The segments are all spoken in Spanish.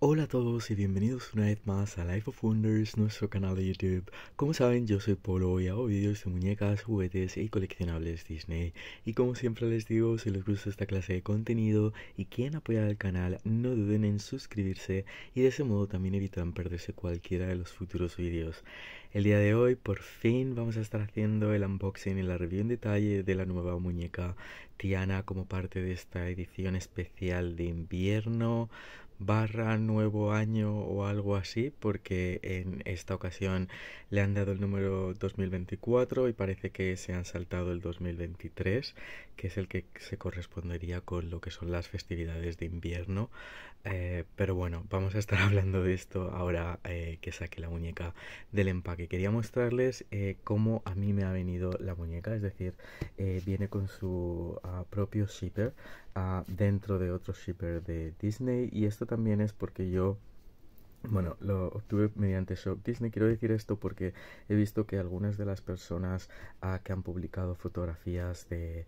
Hola a todos y bienvenidos una vez más a Life of Wonders, nuestro canal de YouTube. Como saben, yo soy Polo y hago vídeos de muñecas, juguetes y coleccionables Disney. Y como siempre les digo, si les gusta esta clase de contenido y quieren apoyar al canal, no duden en suscribirse y de ese modo también evitan perderse cualquiera de los futuros vídeos. El día de hoy, por fin, vamos a estar haciendo el unboxing y la review en detalle de la nueva muñeca Tiana como parte de esta edición especial de invierno barra nuevo año o algo así, porque en esta ocasión le han dado el número 2024 y parece que se han saltado el 2023, que es el que se correspondería con lo que son las festividades de invierno eh, pero bueno, vamos a estar hablando de esto ahora eh, que saqué la muñeca del empaque. Quería mostrarles eh, cómo a mí me ha venido la muñeca, es decir, viene con su ah, propio shipper ah, dentro de otro shipper de Disney y esto también es porque yo bueno, lo obtuve mediante Shop Disney. Quiero decir esto porque he visto que algunas de las personas ah, que han publicado fotografías de,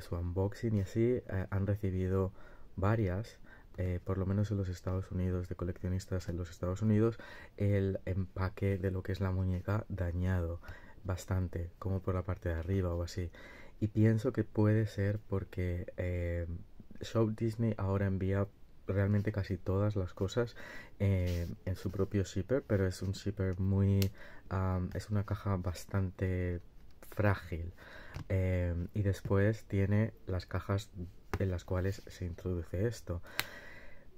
su unboxing y así han recibido varias eh, por lo menos en los Estados Unidos, de coleccionistas en los Estados Unidos, el empaque de lo que es la muñeca dañado bastante, como por la parte de arriba o así. Y pienso que puede ser porque eh, Shop Disney ahora envía realmente casi todas las cosas eh, en su propio shipper, pero es un shipper muy... es una caja bastante frágil. y después tiene las cajas en las cuales se introduce esto.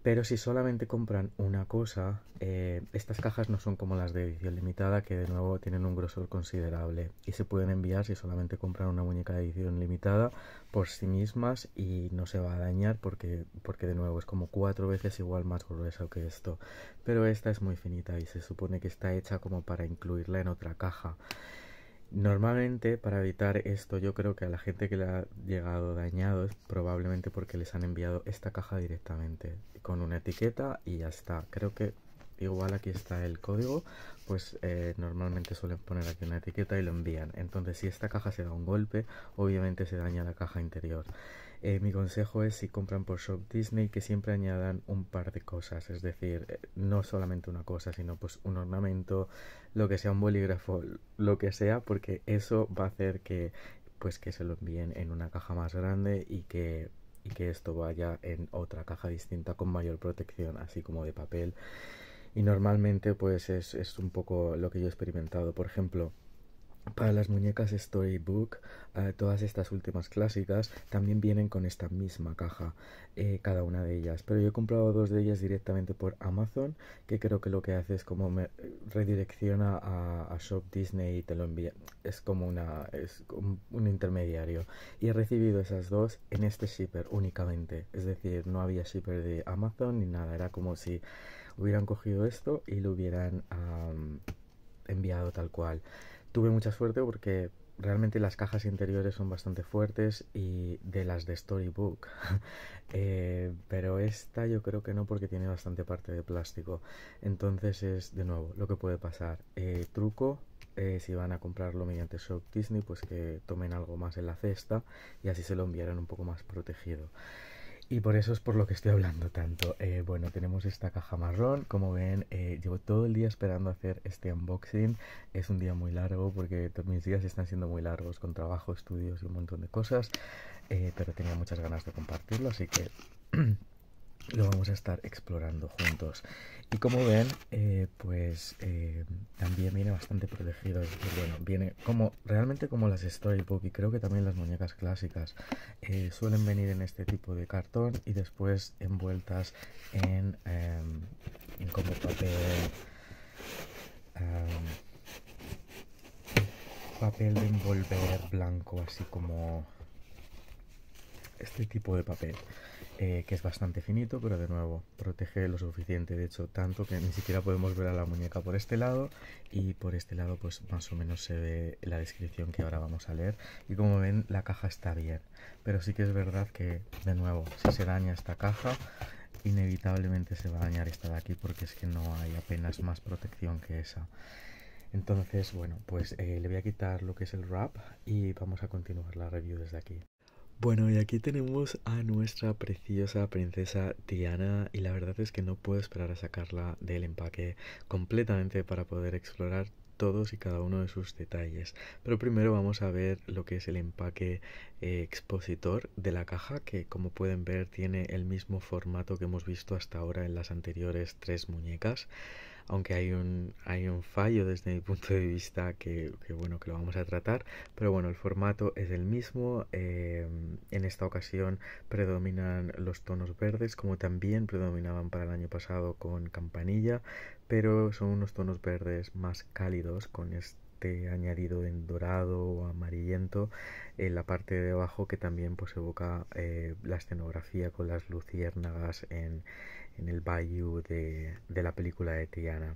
Pero si solamente compran una cosa, eh, estas cajas no son como las de edición limitada, que de nuevo tienen un grosor considerable y se pueden enviar si solamente compran una muñeca de edición limitada por sí mismas y no se va a dañar porque, porque de nuevo es como cuatro veces igual más gruesa que esto. Pero esta es muy finita y se supone que está hecha como para incluirla en otra caja. Normalmente, para evitar esto, yo creo que a la gente que le ha llegado dañado es probablemente porque les han enviado esta caja directamente con una etiqueta y ya está. Creo que igual aquí está el código, pues eh, normalmente suelen poner aquí una etiqueta y lo envían. Entonces si esta caja se da un golpe, obviamente se daña la caja interior. Eh, mi consejo es si compran por Shop Disney que siempre añadan un par de cosas, es decir, eh, no solamente una cosa, sino pues un ornamento, lo que sea, un bolígrafo, lo que sea, porque eso va a hacer que pues que se lo envíen en una caja más grande y que que esto vaya en otra caja distinta con mayor protección, así como de papel. Y normalmente pues es, es un poco lo que yo he experimentado. Por ejemplo, para las muñecas Storybook, eh, todas estas últimas clásicas también vienen con esta misma caja, eh, cada una de ellas. Pero yo he comprado dos de ellas directamente por Amazon, que creo que lo que hace es como me redirecciona a, Shop Disney y te lo envía. Es como una, un, intermediario. Y he recibido esas dos en este shipper únicamente. Es decir, no había shipper de Amazon ni nada. Era como si hubieran cogido esto y lo hubieran enviado tal cual. Tuve mucha suerte porque realmente las cajas interiores son bastante fuertes y de las de Storybook. Eh, pero esta yo creo que no porque tiene bastante parte de plástico. Entonces es de nuevo lo que puede pasar. Eh, truco. Eh, si van a comprarlo mediante Shop Disney, pues que tomen algo más en la cesta y así se lo enviarán un poco más protegido. Y por eso es por lo que estoy hablando tanto. Eh, bueno, tenemos esta caja marrón. Como ven, eh, llevo todo el día esperando hacer este unboxing. Es un día muy largo porque todos mis días están siendo muy largos con trabajo, estudios y un montón de cosas. Eh, pero tenía muchas ganas de compartirlo, así que... lo vamos a estar explorando juntos. Y como ven, eh, pues eh, también viene bastante protegido. Bueno, viene como realmente como las Storybook y creo que también las muñecas clásicas eh, suelen venir en este tipo de cartón y después envueltas en, em, como papel. Em, papel de envolver blanco, así como este tipo de papel. Eh, que es bastante finito, pero de nuevo protege lo suficiente, de hecho tanto que ni siquiera podemos ver a la muñeca por este lado y por este lado pues más o menos se ve la descripción que ahora vamos a leer y como ven la caja está bien, pero sí que es verdad que de nuevo si se daña esta caja inevitablemente se va a dañar esta de aquí porque es que no hay apenas más protección que esa. Entonces, bueno, pues eh, le voy a quitar lo que es el wrap y vamos a continuar la review desde aquí. Bueno, y aquí tenemos a nuestra preciosa princesa Diana y la verdad es que no puedo esperar a sacarla del empaque completamente para poder explorar todos y cada uno de sus detalles. Pero primero vamos a ver lo que es el empaque eh, expositor de la caja, que como pueden ver tiene el mismo formato que hemos visto hasta ahora en las anteriores tres muñecas aunque hay un, hay un fallo desde mi punto de vista que, bueno, que lo vamos a tratar, pero bueno, el formato es el mismo, eh, en esta ocasión predominan los tonos verdes, como también predominaban para el año pasado con campanilla, pero son unos tonos verdes más cálidos con este añadido en dorado o amarillento en la parte de abajo que también pues evoca eh, la escenografía con las luciérnagas en, en el bayou de, la película de Tiana.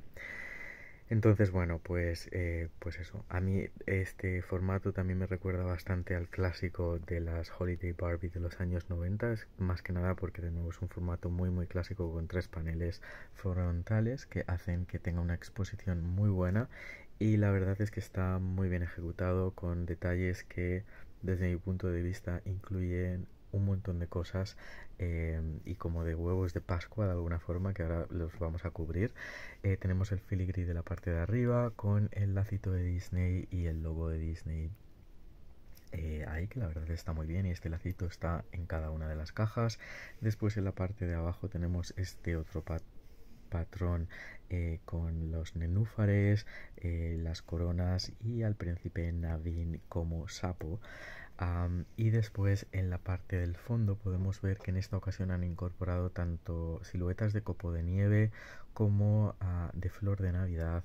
Entonces, bueno, pues, eh, pues eso. A mí este formato también me recuerda bastante al clásico de las Holiday Barbie de los años 90, más que nada porque de nuevo es un formato muy muy clásico con tres paneles frontales que hacen que tenga una exposición muy buena y la verdad es que está muy bien ejecutado con detalles que desde mi punto de vista incluyen un montón de cosas eh, y como de huevos de Pascua de alguna forma que ahora los vamos a cubrir. Eh, tenemos el filigrí de la parte de arriba con el lacito de Disney y el logo de Disney eh, ahí que la verdad está muy bien y este lacito está en cada una de las cajas. Después en la parte de abajo tenemos este otro patrón con los nenúfares, las coronas y al príncipe Naveen como sapo y después en la parte del fondo podemos ver que en esta ocasión han incorporado tanto siluetas de copo de nieve como ah, de flor de navidad.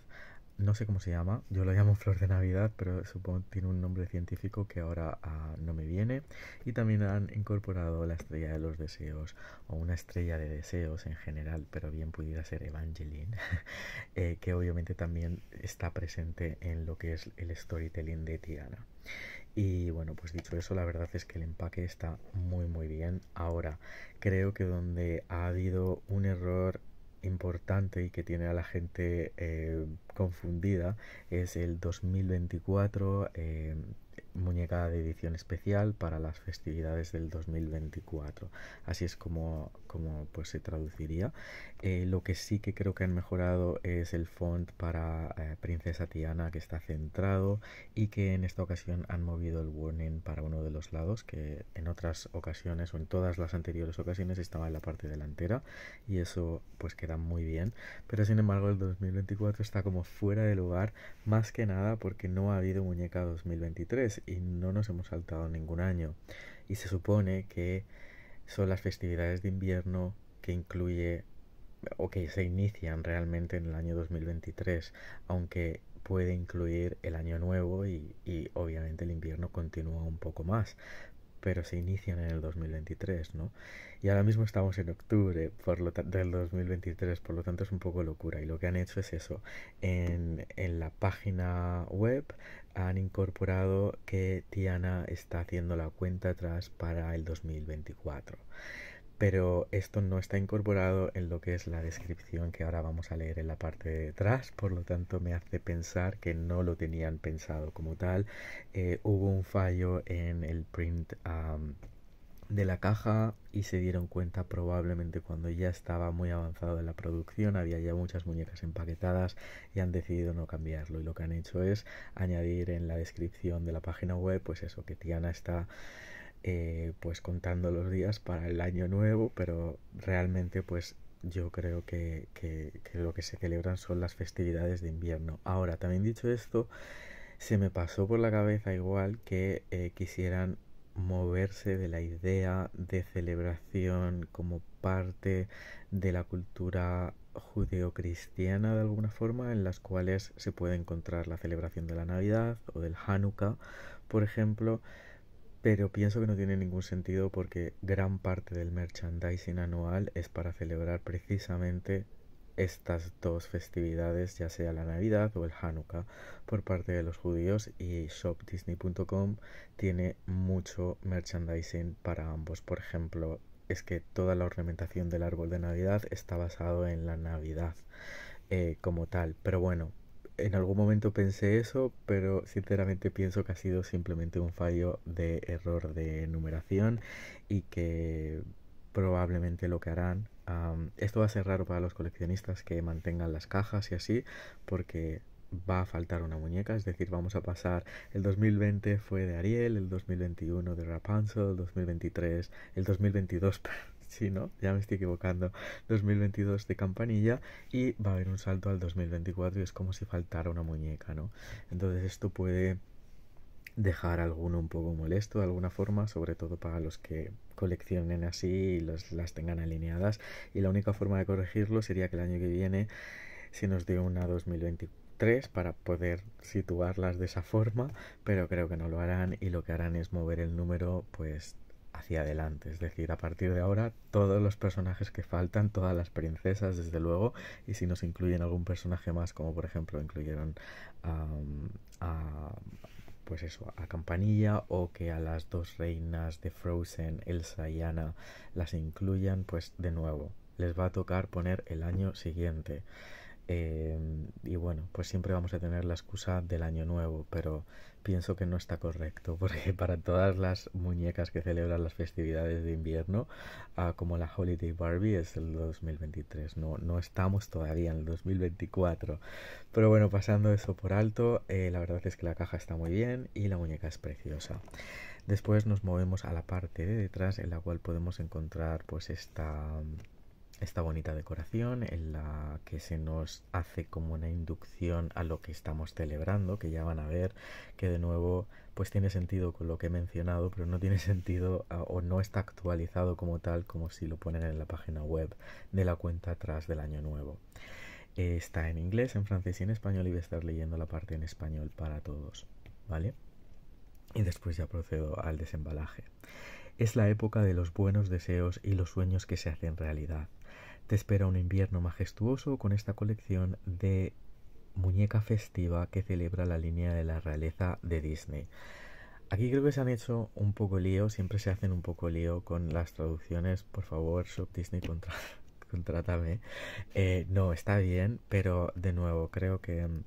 No sé cómo se llama, yo lo llamo flor de navidad, pero supongo que tiene un nombre científico que ahora ah, no me viene. Y también han incorporado la estrella de los deseos o una estrella de deseos en general, pero bien pudiera ser Evangeline, eh, que obviamente también está presente en lo que es el storytelling de Tiana. Y bueno, pues dicho eso, la verdad es que el empaque está muy muy bien. Ahora, creo que donde ha habido un error importante y que tiene a la gente eh, confundida es el 2024, eh, muñeca de edición especial para las festividades del 2024. Así es como como pues se traduciría. Eh, lo que sí que creo que han mejorado es el font para eh, Princesa Tiana que está centrado y que en esta ocasión han movido el warning para uno de los lados que en otras ocasiones o en todas las anteriores ocasiones estaba en la parte delantera y eso pues queda muy bien. Pero sin embargo el 2024 está como fuera de lugar más que nada porque no ha habido muñeca 2023 y no nos hemos saltado ningún año. Y se supone que son las festividades de invierno que incluye o que se inician realmente en el año 2023, aunque puede incluir el año nuevo y, obviamente el invierno continúa un poco más pero se inician en el 2023, ¿no? Y ahora mismo estamos en octubre por lo del 2023, por lo tanto es un poco locura. Y lo que han hecho es eso, en, en la página web han incorporado que Tiana está haciendo la cuenta atrás para el 2024 pero esto no está incorporado en lo que es la descripción que ahora vamos a leer en la parte de detrás, por lo tanto me hace pensar que no lo tenían pensado como tal. Eh, hubo un fallo en el print de la caja y se dieron cuenta probablemente cuando ya estaba muy avanzado en la producción, había ya muchas muñecas empaquetadas y han decidido no cambiarlo y lo que han hecho es añadir en la descripción de la página web pues eso que Tiana está eh, pues contando los días para el año nuevo, pero realmente pues yo creo que, lo que se celebran son las festividades de invierno. Ahora, también dicho esto, se me pasó por la cabeza igual que eh, quisieran moverse de la idea de celebración como parte de la cultura judeocristiana de alguna forma en las cuales se puede encontrar la celebración de la Navidad o del Hanukkah, por ejemplo, pero pienso que no tiene ningún sentido porque gran parte del merchandising anual es para celebrar precisamente estas dos festividades, ya sea la Navidad o el Hanukkah, por parte de los judíos y shopdisney.com tiene mucho merchandising para ambos. Por ejemplo, es que toda la ornamentación del árbol de Navidad está basado en la Navidad eh, como tal. Pero bueno, en algún momento pensé eso, pero sinceramente pienso que ha sido simplemente un fallo de error de numeración y que probablemente lo que harán. esto va a ser raro para los coleccionistas que mantengan las cajas y así, porque va a faltar una muñeca, es decir, vamos a pasar el 2020 fue de Ariel, el 2021 de Rapunzel, el 2023, el 2022 sí, ¿no? Ya me estoy equivocando. 2022 de campanilla y va a haber un salto al 2024 y es como si faltara una muñeca, ¿no? Entonces esto puede dejar a alguno un poco molesto de alguna forma, sobre todo para los que coleccionen así y los, las tengan alineadas. Y la única forma de corregirlo sería que el año que viene se nos dé una 2023 para poder situarlas de esa forma, pero creo que no lo harán y lo que harán es mover el número pues hacia adelante. Es decir, a partir de ahora, todos los personajes que faltan, todas las princesas, desde luego, y si nos incluyen algún personaje más, como por ejemplo incluyeron a pues eso, a Campanilla o que a las dos reinas de Frozen, Elsa y Anna, las incluyan, pues de nuevo, les va a tocar poner el año siguiente. Eh, y bueno, pues siempre vamos a tener la excusa del año nuevo, pero pienso que no está correcto, porque para todas las muñecas que celebran las festividades de invierno, ah, como la Holiday Barbie, es el 2023, no, no estamos todavía en el 2024. Pero bueno, pasando eso por alto, eh, la verdad es que la caja está muy bien y la muñeca es preciosa. Después nos movemos a la parte de detrás en la cual podemos encontrar pues esta esta bonita decoración en la que se nos hace como una inducción a lo que estamos celebrando, que ya van a ver que de nuevo pues tiene sentido con lo que he mencionado, pero no tiene sentido ah, o no está actualizado como tal como si lo ponen en la página web de la cuenta atrás del año nuevo. Eh, está en inglés, en francés y en español y voy a estar leyendo la parte en español para todos, ¿vale? Y después ya procedo al desembalaje. Es la época de los buenos deseos y los sueños que se hacen realidad. Te espera un invierno majestuoso con esta colección de muñeca festiva que celebra la línea de la realeza de Disney. Aquí creo que se han hecho un poco lío, siempre se hacen un poco lío con las traducciones. Por favor, Shop Disney contrátame. Eh, no, está bien, pero de nuevo, creo que mm,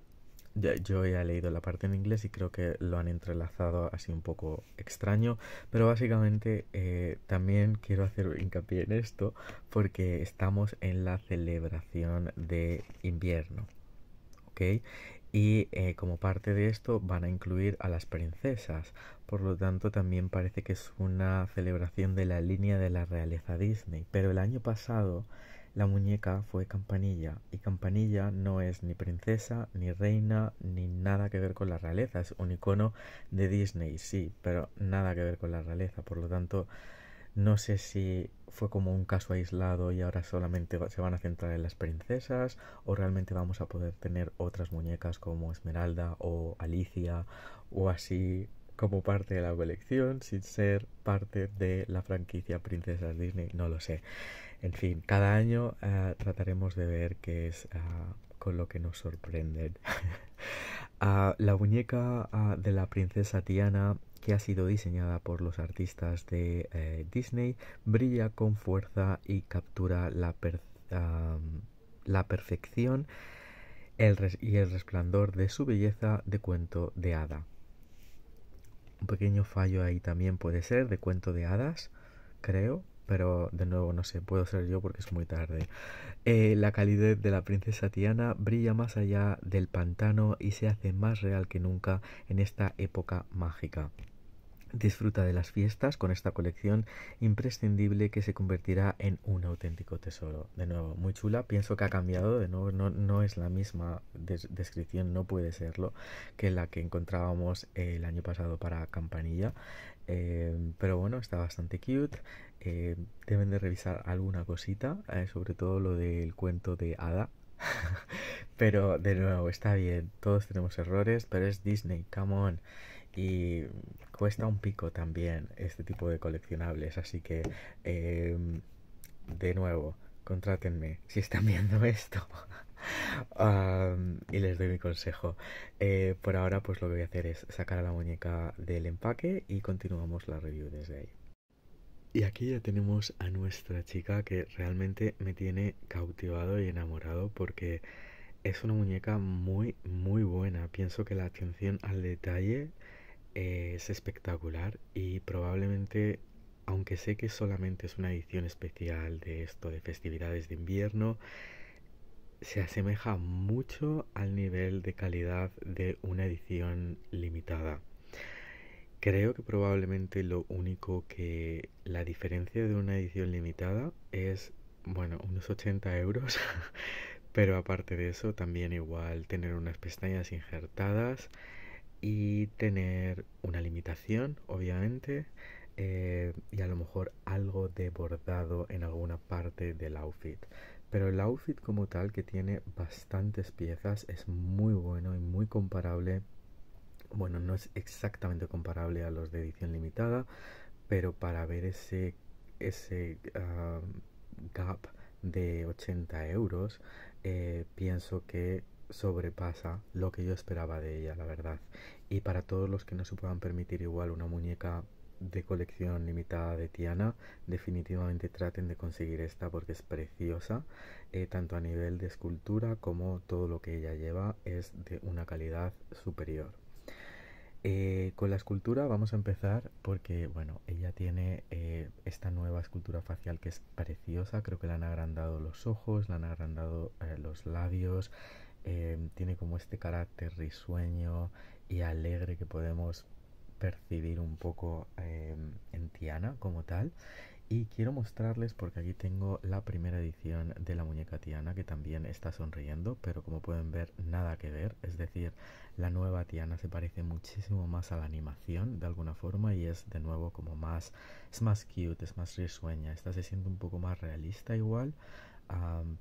yo ya he leído la parte en inglés y creo que lo han entrelazado así un poco extraño, pero básicamente eh, también quiero hacer hincapié en esto porque estamos en la celebración de invierno, ¿ok? Y eh, como parte de esto van a incluir a las princesas, por lo tanto también parece que es una celebración de la línea de la realeza Disney, pero el año pasado la muñeca fue Campanilla, y Campanilla no es ni princesa, ni reina, ni nada que ver con la realeza. Es un icono de Disney, sí, pero nada que ver con la realeza. Por lo tanto, no sé si fue como un caso aislado y ahora solamente se van a centrar en las princesas o realmente vamos a poder tener otras muñecas como Esmeralda o Alicia o así como parte de la colección sin ser parte de la franquicia Princesas Disney, no lo sé. En fin, cada año eh, trataremos de ver qué es eh, con lo que nos sorprenden. Ah, la muñeca ah, de la princesa Tiana, que ha sido diseñada por los artistas de eh, Disney, brilla con fuerza y captura la, perfección y el resplandor de su belleza de cuento de hada. Un pequeño fallo ahí también puede ser de cuento de hadas, creo, pero de nuevo no sé, puedo ser yo porque es muy tarde. Eh, la calidez de la princesa Tiana brilla más allá del pantano y se hace más real que nunca en esta época mágica. Disfruta de las fiestas con esta colección imprescindible que se convertirá en un auténtico tesoro. De nuevo, muy chula. Pienso que ha cambiado. De nuevo, no, no es la misma descripción, no puede serlo, que la que encontrábamos eh, el año pasado para Campanilla. Em, pero bueno, está bastante cute. Eh, deben de revisar alguna cosita, eh, sobre todo lo del cuento de Ada. pero de nuevo, está bien, todos tenemos errores, pero es Disney, come on. Y cuesta un pico también este tipo de coleccionables, así que em, de nuevo, contrátenme si están viendo esto. y les doy mi consejo. Eh, por ahora, pues lo que voy a hacer es sacar a la muñeca del empaque y continuamos la review desde ahí. Y aquí ya tenemos a nuestra chica que realmente me tiene cautivado y enamorado porque es una muñeca muy, muy buena. Pienso que la atención al detalle es espectacular y probablemente, aunque sé que solamente es una edición especial de esto de festividades de invierno, se asemeja mucho al nivel de calidad de una edición limitada. Creo que probablemente lo único que la diferencia de una edición limitada es, bueno, unos 80 euros, pero aparte de eso también igual tener unas pestañas injertadas y tener una limitación, obviamente, eh, y a lo mejor algo de bordado en alguna parte del outfit. Pero el outfit como tal, que tiene bastantes piezas, es muy bueno y muy comparable. Bueno, no es exactamente comparable a los de edición limitada, pero para ver ese, ese gap de 80 euros, eh, pienso que sobrepasa lo que yo esperaba de ella, la verdad. Y para todos los que no se puedan permitir igual una muñeca de colección limitada de Tiana, definitivamente traten de conseguir esta porque es preciosa, eh, tanto a nivel de escultura como todo lo que ella lleva es de una calidad superior. Eh, con la escultura vamos a empezar porque, bueno, ella tiene eh, esta nueva escultura facial que es preciosa, creo que le han agrandado los ojos, le han agrandado los labios, tiene como este carácter risueño y alegre que podemos percibir un poco em, en Tiana como tal. Y quiero mostrarles porque aquí tengo la primera edición de la muñeca Tiana que también está sonriendo, pero como pueden ver nada que ver, es decir, la nueva Tiana se parece muchísimo más a la animación de alguna forma y es de nuevo como más, es más cute, es más risueña, esta se siente un poco más realista igual,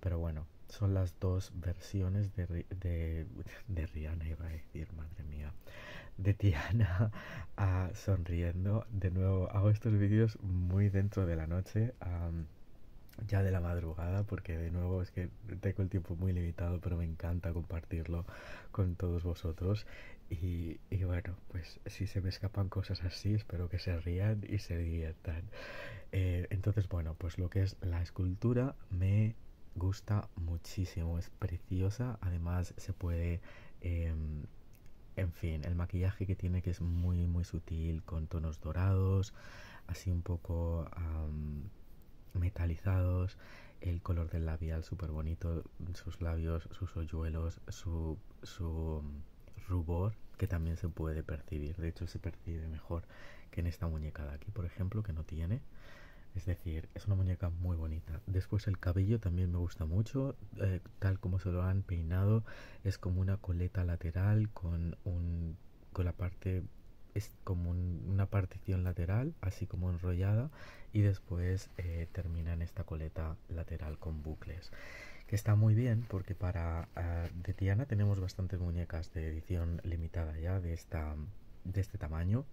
pero bueno, son las dos versiones de, de, de Rihanna iba a decir, madre mía de Tiana sonriendo. De nuevo, hago estos vídeos muy dentro de la noche, ya de la madrugada, porque de nuevo es que tengo el tiempo muy limitado, pero me encanta compartirlo con todos vosotros. Y, bueno, pues si se me escapan cosas así, espero que se rían y se diviertan. Eh, entonces, bueno, pues lo que es la escultura me gusta muchísimo, es preciosa, además se puede... Em, en fin, el maquillaje que tiene que es muy muy sutil, con tonos dorados, así un poco metalizados, el color del labial súper bonito, sus labios, sus hoyuelos, su, su mm, rubor que también se puede percibir. De hecho, se percibe mejor que en esta muñeca de aquí, por ejemplo, que no tiene. Es decir, es una muñeca muy bonita. Después el cabello también me gusta mucho, eh, tal como se lo han peinado, es como una coleta lateral con un con la parte es como una partición lateral, así como enrollada, y después eh, termina en esta coleta lateral con bucles. Que está muy bien porque para ah, de Tiana tenemos bastantes muñecas de edición limitada ya de, esta, de este tamaño.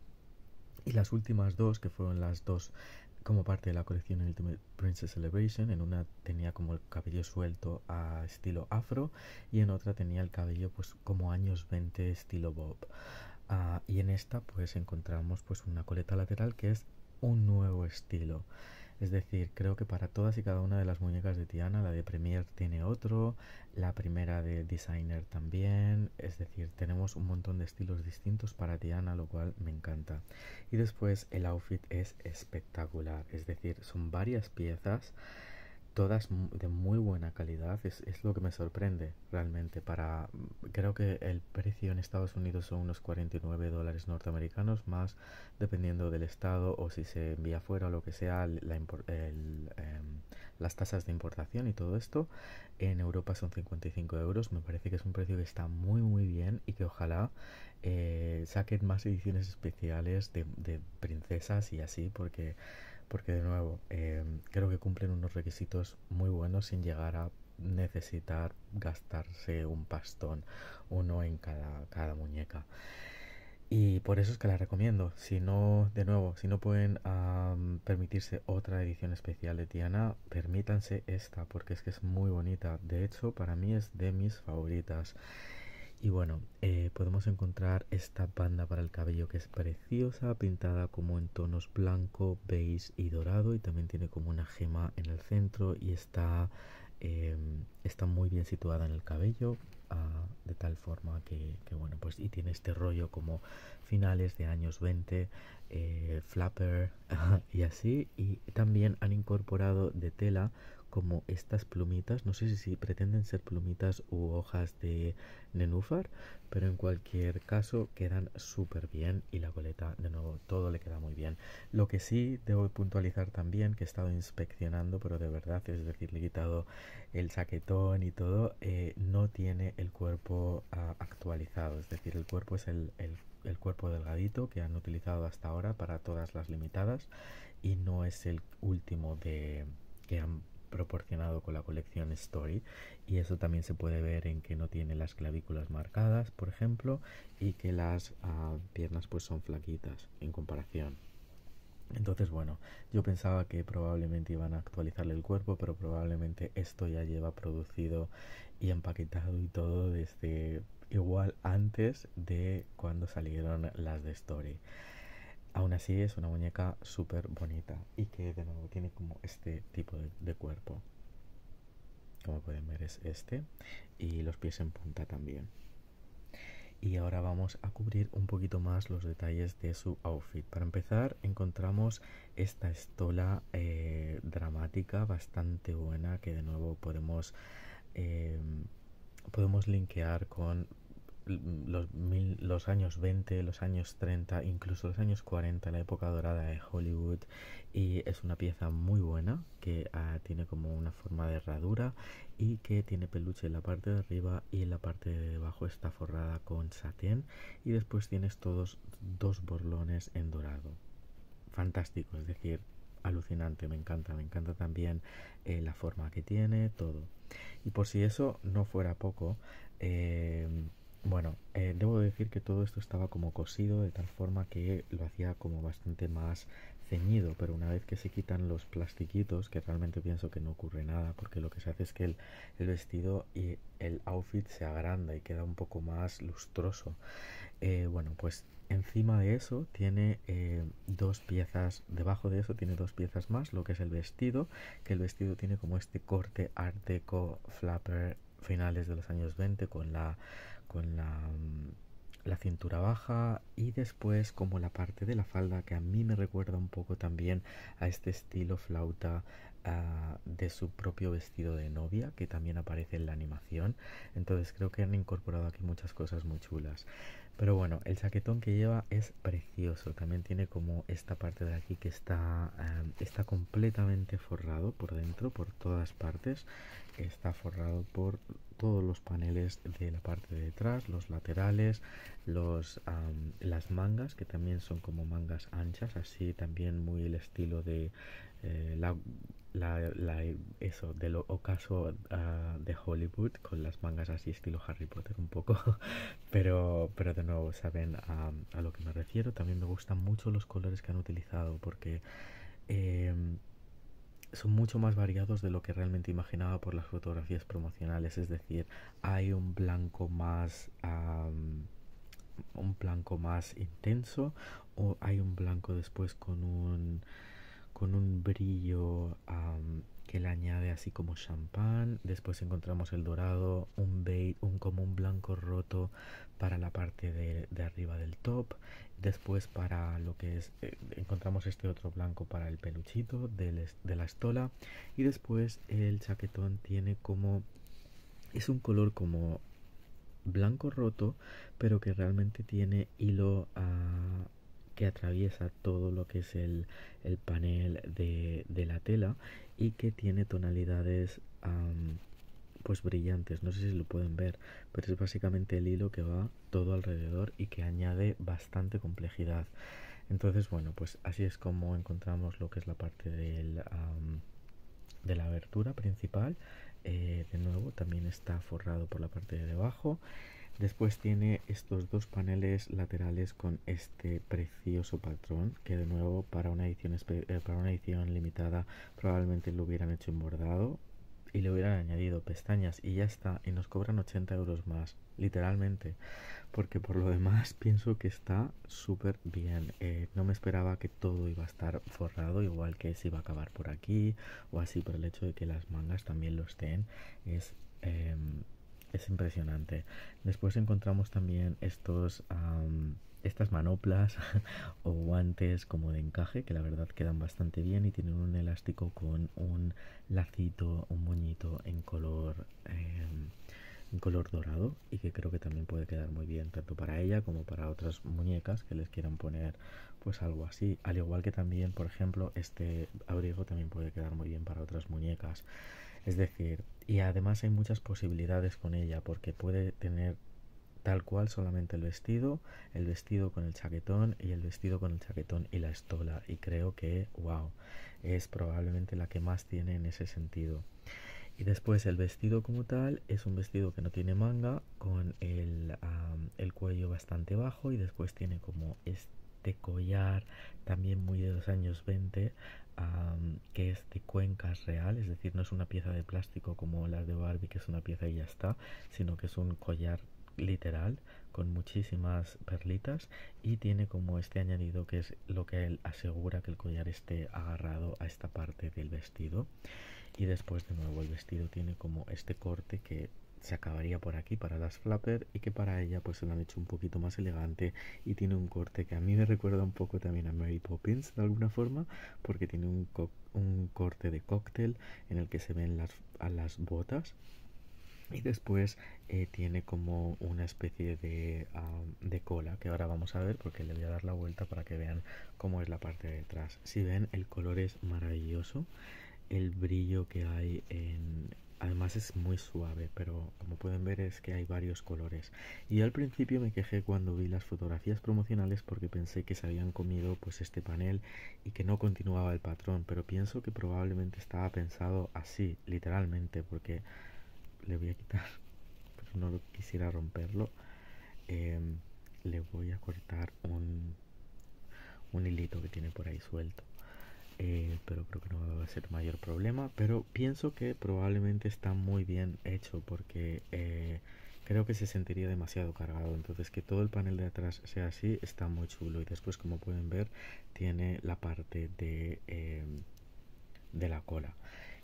Y las últimas dos, que fueron las dos como parte de la colección Ultimate Princess Celebration. En una tenía como el cabello suelto a estilo afro y en otra tenía el cabello pues como años 20 estilo bob. Ah, y en esta pues encontramos pues una coleta lateral que es un nuevo estilo. Es decir, creo que para todas y cada una de las muñecas de Tiana, la de Premier tiene otro, la primera de Designer también, es decir, tenemos un montón de estilos distintos para Tiana, lo cual me encanta. Y después el outfit es espectacular, es decir, son varias piezas todas de muy buena calidad, es, lo que me sorprende realmente. Para creo que el precio en Estados Unidos son unos 49 dólares norteamericanos más, dependiendo del estado o si se envía fuera o lo que sea, em, las tasas de importación y todo esto. En Europa son 55 euros, me parece que es un precio que está muy muy bien y que ojalá eh, saquen más ediciones especiales de, de princesas y así, porque porque de nuevo em, creo que cumplen unos requisitos muy buenos sin llegar a necesitar gastarse un pastón, uno en cada, cada muñeca. Y por eso es que la recomiendo. Si no, de nuevo, si no pueden permitirse otra edición especial de Tiana, permítanse esta, porque es que es muy bonita. De hecho, para mí es de mis favoritas. Y bueno, eh, podemos encontrar esta banda para el cabello que es preciosa, pintada como en tonos blanco, beige y dorado. Y también tiene como una gema en el centro y está, em, está muy bien situada en el cabello. Ah, de tal forma que, bueno, pues y tiene este rollo como finales de años 20, eh, flapper y así. Y también han incorporado de tela como estas plumitas, no sé si, pretenden ser plumitas u hojas de nenúfar, pero en cualquier caso quedan súper bien y la coleta de nuevo todo le queda muy bien. Lo que sí debo puntualizar también que he estado inspeccionando, pero de verdad, es decir, le he quitado el saquetón y todo, eh, no tiene el cuerpo ah, actualizado, es decir, el cuerpo es el, el cuerpo delgadito que han utilizado hasta ahora para todas las limitadas y no es el último de que han proporcionado con la colección Story y eso también se puede ver en que no tiene las clavículas marcadas, por ejemplo, y que las ah, piernas pues son flaquitas en comparación. Entonces, bueno, yo pensaba que probablemente iban a actualizarle el cuerpo, pero probablemente esto ya lleva producido y empaquetado y todo desde igual antes de cuando salieron las de Story. Aún así es una muñeca súper bonita y que de nuevo tiene como este tipo de, cuerpo. Como pueden ver es este y los pies en punta también. Y ahora vamos a cubrir un poquito más los detalles de su outfit. Para empezar encontramos esta estola eh, dramática bastante buena que de nuevo podemos, eh, podemos linkear con los, los años 20, los años 30, incluso los años 40, la época dorada de Hollywood. Y es una pieza muy buena que ah, tiene como una forma de herradura y que tiene peluche en la parte de arriba y en la parte de debajo está forrada con satén. Y después tienes todos dos borlones en dorado. Fantástico, es decir, alucinante, me encanta, me encanta también eh, la forma que tiene, todo. Y por si eso no fuera poco, eh, bueno, eh, debo decir que todo esto estaba como cosido de tal forma que lo hacía como bastante más ceñido, pero una vez que se quitan los plastiquitos, que realmente pienso que no ocurre nada, porque lo que se hace es que el, vestido y el outfit se agranda y queda un poco más lustroso. Eh, bueno, pues encima de eso tiene eh, dos piezas, debajo de eso tiene dos piezas más, lo que es el vestido, que el vestido tiene como este corte art deco flapper finales de los años 20 con la con la, mm, la, cintura baja y después como la parte de la falda que a mí me recuerda un poco también a este estilo flauta ah, de su propio vestido de novia que también aparece en la animación entonces creo que han incorporado aquí muchas cosas muy chulas pero bueno el chaquetón que lleva es precioso también tiene como esta parte de aquí que está ah, está completamente forrado por dentro por todas partes está forrado por todos los paneles de la parte de atrás, los laterales, los, las mangas que también son como mangas anchas, así también muy el estilo de eh, la, eso del ocaso ah, de Hollywood con las mangas así estilo Harry Potter un poco, pero pero de nuevo saben a, lo que me refiero. También me gustan mucho los colores que han utilizado porque em, son mucho más variados de lo que realmente imaginaba por las fotografías promocionales. Es decir, hay un blanco más. un blanco más intenso o hay un blanco después con un con un brillo que le añade así como champán después encontramos el dorado un beige un como un blanco roto para la parte de, de arriba del top Después para lo que es, eh, encontramos este otro blanco para el peluchito de la estola. Y después el chaquetón tiene como, es un color como blanco roto, pero que realmente tiene hilo ah, que atraviesa todo lo que es el, panel de, la tela y que tiene tonalidades pues brillantes, no sé si lo pueden ver, pero es básicamente el hilo que va todo alrededor y que añade bastante complejidad. Entonces, bueno, pues así es como encontramos lo que es la parte del, de la abertura principal. Eh, de nuevo, también está forrado por la parte de debajo. Después tiene estos dos paneles laterales con este precioso patrón que de nuevo para una edición, eh, para una edición limitada probablemente lo hubieran hecho en bordado y le hubieran añadido pestañas y ya está, y nos cobran 80 euros más, literalmente. Porque por lo demás pienso que está súper bien. Eh, no me esperaba que todo iba a estar forrado, igual que se iba a acabar por aquí o así, pero el hecho de que las mangas también lo estén es... Em, es impresionante. Después encontramos también estos estas manoplas o guantes como de encaje que la verdad quedan bastante bien y tienen un elástico con un lacito, un moñito en color, em, en color dorado y que creo que también puede quedar muy bien tanto para ella como para otras muñecas que les quieran poner pues algo así. Al igual que también, por ejemplo, este abrigo también puede quedar muy bien para otras muñecas. Es decir, y además hay muchas posibilidades con ella porque puede tener tal cual solamente el vestido, el vestido con el chaquetón y el vestido con el chaquetón y la estola y creo que wow, es probablemente la que más tiene en ese sentido. Y después el vestido como tal es un vestido que no tiene manga con el, cuello bastante bajo y después tiene como este collar también muy de los años 20 que es de cuencas real, es decir, no es una pieza de plástico como la de Barbie, que es una pieza y ya está, sino que es un collar literal con muchísimas perlitas y tiene como este añadido que es lo que él asegura que el collar esté agarrado a esta parte del vestido y después de nuevo el vestido tiene como este corte que se acabaría por aquí para las flapper y que para ella pues se lo han hecho un poquito más elegante y tiene un corte que a mí me recuerda un poco también a Mary Poppins de alguna forma porque tiene un, un corte de cóctel en el que se ven las, a las botas y después eh, tiene como una especie de, de cola que ahora vamos a ver porque le voy a dar la vuelta para que vean cómo es la parte de atrás. Si ven el color es maravilloso, el brillo que hay en, además es muy suave, pero como pueden ver es que hay varios colores. Y al principio me quejé cuando vi las fotografías promocionales porque pensé que se habían comido pues este panel y que no continuaba el patrón, pero pienso que probablemente estaba pensado así, literalmente, porque le voy a quitar pero no quisiera romperlo em, le voy a cortar un un hilito que tiene por ahí suelto eh, pero creo que no va a ser mayor problema pero pienso que probablemente está muy bien hecho porque eh, creo que se sentiría demasiado cargado entonces que todo el panel de atrás sea así está muy chulo y después como pueden ver tiene la parte de, em, de la cola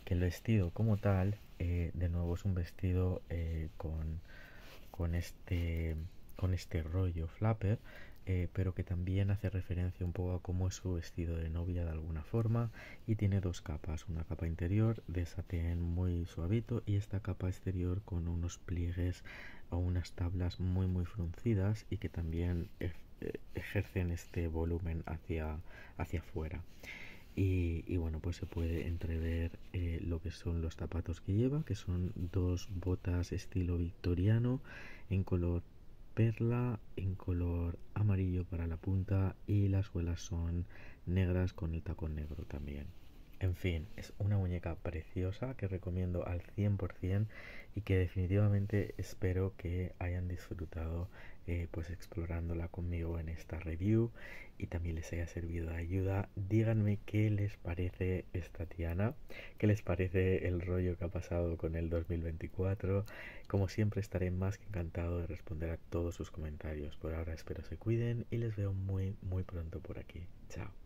que el vestido como tal, eh, de nuevo es un vestido eh, con, este, con este rollo flapper, eh, pero que también hace referencia un poco a cómo es su vestido de novia de alguna forma y tiene dos capas, una capa interior de satén muy suavito y esta capa exterior con unos pliegues o unas tablas muy muy fruncidas y que también ejercen este volumen hacia hacia afuera. Y, bueno, pues se puede entrever eh, lo que son los zapatos que lleva, que son dos botas estilo victoriano en color perla, en color amarillo para la punta y las suelas son negras con el tacón negro también. En fin, es una muñeca preciosa que recomiendo al 100% y que definitivamente espero que hayan disfrutado eh, pues explorándola conmigo en esta review y también les haya servido de ayuda. Díganme qué les parece esta Tiana, qué les parece el rollo que ha pasado con el 2024. Como siempre estaré más que encantado de responder a todos sus comentarios. Por ahora espero se cuiden y les veo muy muy pronto por aquí. Chao.